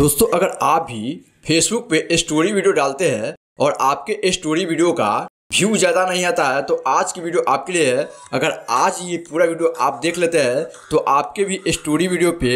दोस्तों अगर आप भी फेसबुक पे स्टोरी वीडियो डालते हैं और आपके स्टोरी वीडियो का व्यू ज़्यादा नहीं आता है तो आज की वीडियो आपके लिए है अगर आज ये पूरा वीडियो आप देख लेते हैं तो आपके भी स्टोरी वीडियो पे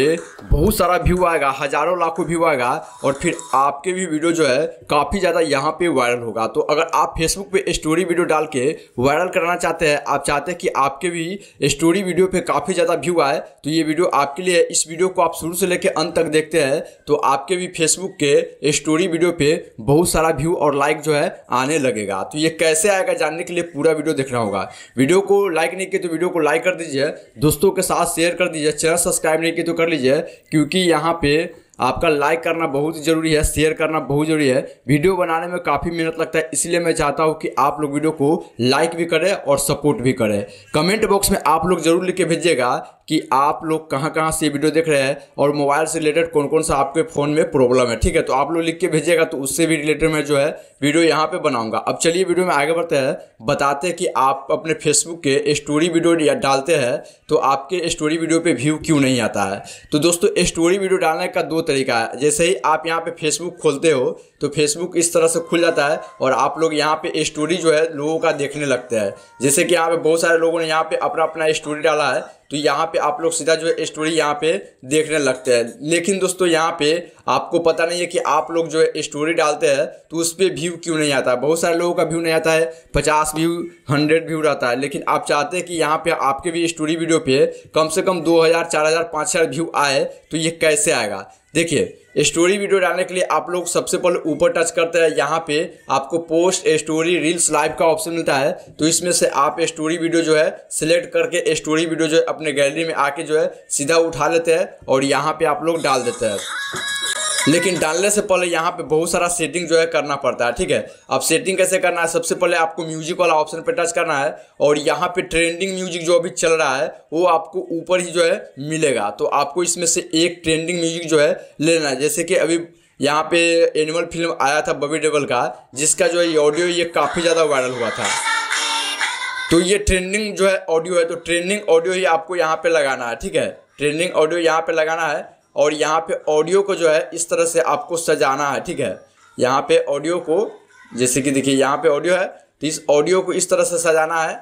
बहुत सारा व्यू आएगा हज़ारों लाखों व्यू आएगा और फिर आपके भी वीडियो जो है काफ़ी ज़्यादा यहाँ पे वायरल होगा तो अगर आप फेसबुक पे स्टोरी वीडियो डाल के वायरल करना चाहते हैं आप चाहते हैं कि आपके भी स्टोरी वीडियो पर काफ़ी ज़्यादा व्यू आए तो ये वीडियो आपके लिए इस वीडियो को आप शुरू से लेकर अंत तक देखते हैं तो आपके भी फेसबुक के स्टोरी वीडियो पर बहुत सारा व्यू और लाइक जो है आने लगेगा तो ये कैसे कैसे आएगा जानने के लिए पूरा वीडियो देखना होगा वीडियो को लाइक नहीं किया तो वीडियो को लाइक कर दीजिए दोस्तों के साथ शेयर कर दीजिए चैनल सब्सक्राइब नहीं किया तो कर लीजिए क्योंकि यहाँ पे आपका लाइक करना बहुत ज़रूरी है शेयर करना बहुत ज़रूरी है वीडियो बनाने में काफ़ी मेहनत लगता है इसलिए मैं चाहता हूँ कि आप लोग वीडियो को लाइक भी करें और सपोर्ट भी करें कमेंट बॉक्स में आप लोग ज़रूर लिख के भेजिएगा कि आप लोग कहाँ कहाँ से वीडियो देख रहे हैं और मोबाइल से रिलेटेड कौन कौन सा आपके फ़ोन में प्रॉब्लम है ठीक है तो आप लोग लिख के भेजिएगा तो उससे भी रिलेटेड मैं जो है वीडियो यहाँ पर बनाऊँगा अब चलिए वीडियो में आगे बढ़ते हैं बताते हैं कि आप अपने फेसबुक के स्टोरी वीडियो डालते हैं तो आपके स्टोरी वीडियो पर व्यू क्यों नहीं आता है तो दोस्तों स्टोरी वीडियो डालने का दो तरीका है जैसे ही आप यहाँ पे फेसबुक खोलते हो तो फेसबुक इस तरह से खुल जाता है और आप लोग यहाँ पे स्टोरी जो है लोगों का देखने लगता है जैसे कि यहाँ पे बहुत सारे लोगों ने यहाँ पे अपना अपना स्टोरी डाला है तो यहाँ पे आप लोग सीधा जो है स्टोरी यहाँ पे देखने लगते हैं लेकिन दोस्तों यहाँ पे आपको पता नहीं है कि आप लोग जो है स्टोरी डालते हैं तो उस पर व्यू क्यों नहीं आता बहुत सारे लोगों का व्यू नहीं आता है पचास व्यू हंड्रेड व्यू रहता है लेकिन आप चाहते हैं कि यहाँ पे आपके भी स्टोरी वीडियो पे कम से कम दो हज़ार चार हज़ार पाँच हज़ार व्यू आए तो ये कैसे आएगा देखिए स्टोरी वीडियो डालने के लिए आप लोग सबसे पहले ऊपर टच करते हैं यहाँ पे आपको पोस्ट स्टोरी रील्स लाइव का ऑप्शन मिलता है तो इसमें से आप स्टोरी वीडियो जो है सिलेक्ट करके स्टोरी वीडियो जो है अपने गैलरी में आके जो है सीधा उठा लेते हैं और यहाँ पे आप लोग डाल देते हैं लेकिन डालने से पहले यहाँ पे बहुत सारा सेटिंग जो है करना पड़ता है ठीक है अब सेटिंग कैसे करना है सबसे पहले आपको म्यूजिक वाला ऑप्शन पे टच करना है और यहाँ पे ट्रेंडिंग म्यूजिक जो अभी चल रहा है वो आपको ऊपर ही जो है मिलेगा तो आपको इसमें से एक ट्रेंडिंग म्यूजिक जो है लेना है जैसे कि अभी यहाँ पे एनिमल फिल्म आया था बबी डेबल का जिसका जो है ऑडियो ये काफ़ी ज़्यादा वायरल हुआ था तो ये ट्रेंडिंग जो है ऑडियो है तो ट्रेंडिंग ऑडियो ही आपको यहाँ पे लगाना है ठीक है ट्रेंडिंग ऑडियो यहाँ पे लगाना है और यहाँ पे ऑडियो को जो है इस तरह से आपको सजाना है ठीक है यहाँ पे ऑडियो को जैसे कि देखिए यहाँ पे ऑडियो है तो इस ऑडियो को इस तरह से सजाना है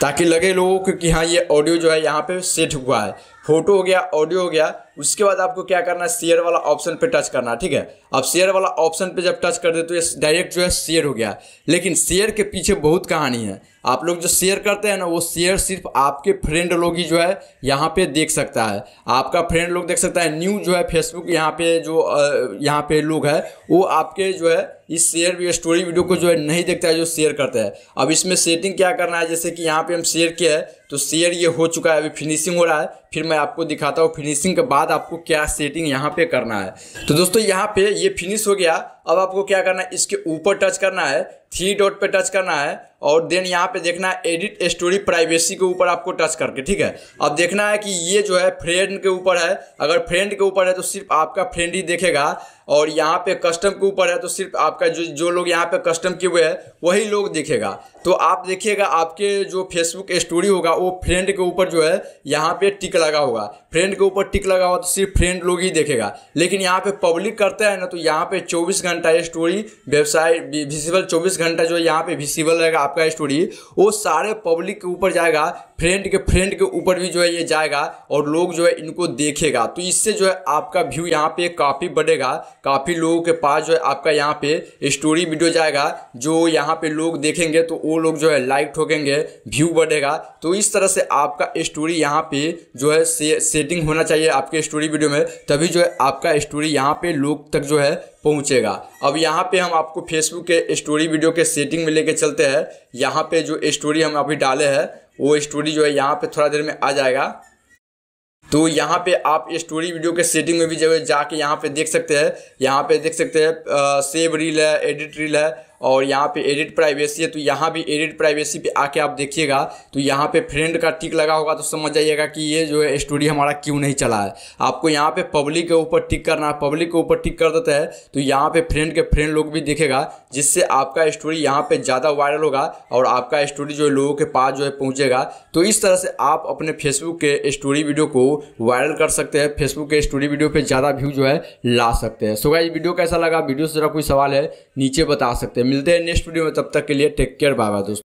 ताकि लगे लोगों को कि हाँ ये ऑडियो जो है यहाँ पे सेट हुआ है फोटो हो गया ऑडियो हो गया उसके बाद आपको क्या करना है शेयर वाला ऑप्शन पे टच करना ठीक है अब शेयर वाला ऑप्शन पे जब टच कर दे तो ये डायरेक्ट जो है शेयर हो गया लेकिन शेयर के पीछे बहुत कहानी है आप लोग जो शेयर करते हैं ना वो शेयर सिर्फ आपके फ्रेंड लोग ही जो है यहाँ पे देख सकता है आपका फ्रेंड लोग देख सकता है न्यू जो है फेसबुक यहाँ पे जो यहाँ पे लोग है वो आपके जो है इस शेयर स्टोरी वीडियो को जो है नहीं देखता है जो शेयर करता है अब इसमें सेटिंग क्या करना है जैसे कि यहाँ पे हम शेयर किया है तो शेयर ये हो चुका है अभी फिनिशिंग हो रहा है फिर मैं आपको दिखाता हूँ फिनिशिंग के बाद बाद आपको क्या सेटिंग यहाँ पे करना है तो दोस्तों यहाँ पे ये फिनिश हो गया अब आपको क्या करना है इसके ऊपर टच करना है थ्री डॉट पे टच करना है और देन यहाँ पे देखना है एडिट स्टोरी प्राइवेसी के ऊपर आपको टच करके ठीक है अब देखना है कि ये जो है फ्रेंड के ऊपर है अगर फ्रेंड के ऊपर है तो सिर्फ आपका फ्रेंड ही देखेगा और यहाँ पे कस्टम के ऊपर है तो सिर्फ आपका जो जो लोग यहाँ पे कस्टम किए हुए हैं वही लोग देखेगा तो आप देखिएगा आपके जो फेसबुक स्टोरी होगा वो फ्रेंड के ऊपर जो है यहाँ पे टिक लगा होगा फ्रेंड के ऊपर टिक लगा हुआ तो सिर्फ फ्रेंड लोग ही देखेगा लेकिन यहाँ पे पब्लिक करता है ना तो यहाँ पे चौबीस घंटा स्टोरी वेबसाइट विजिबल चौबीस घंटा जो यहाँ पे विजिबल रहेगा आपका स्टोरी वो सारे पब्लिक के ऊपर जाएगा फ्रेंड के फ्रेंड के ऊपर भी जो है ये जाएगा और लोग जो है इनको देखेगा तो इससे जो है आपका व्यू यहाँ पे काफ़ी बढ़ेगा काफ़ी लोगों के पास जो है आपका यहाँ पे स्टोरी वीडियो जाएगा जो यहाँ पे लोग देखेंगे तो वो लोग जो है लाइक ठोकेंगे व्यू बढ़ेगा तो इस तरह से आपका स्टोरी यहाँ पे जो है से, सेटिंग होना चाहिए आपके स्टोरी वीडियो में तभी जो है आपका स्टोरी यहाँ पर लोग तक जो है पहुँचेगा अब यहाँ पर हम आपको फेसबुक के स्टोरी वीडियो के सेटिंग में लेके चलते हैं यहाँ पर जो स्टोरी हम अभी डाले हैं वो स्टोरी जो है यहाँ पे थोड़ा देर में आ जाएगा तो यहाँ पे आप स्टोरी वीडियो के सेटिंग में भी जो है जाके यहाँ पे देख सकते हैं यहाँ पे देख सकते हैं सेव रील है एडिट रील है और यहाँ पे एडिट प्राइवेसी है तो यहाँ भी एडिट प्राइवेसी पे आके आप देखिएगा तो यहाँ पे फ्रेंड का टिक लगा होगा तो समझ जाइएगा कि ये जो है स्टोरी हमारा क्यों नहीं चला है आपको यहाँ पे पब्लिक के ऊपर टिक करना है पब्लिक के ऊपर टिक कर देता है तो यहाँ पे फ्रेंड के फ्रेंड लोग भी देखेगा जिससे आपका स्टोरी यहाँ पर ज़्यादा वायरल होगा और आपका स्टोरी जो है लोगों के पास जो है पहुँचेगा तो इस तरह से आप अपने फेसबुक के स्टोरी वीडियो को वायरल कर सकते हैं फेसबुक के स्टोरी वीडियो पर ज़्यादा व्यू जो है ला सकते हैं सो ये वीडियो कैसा लगा वीडियो से जरा कोई सवाल है नीचे बता सकते हैं मिलते हैं नेक्स्ट वीडियो में तब तक के लिए टेक केयर बाबा दोस्तों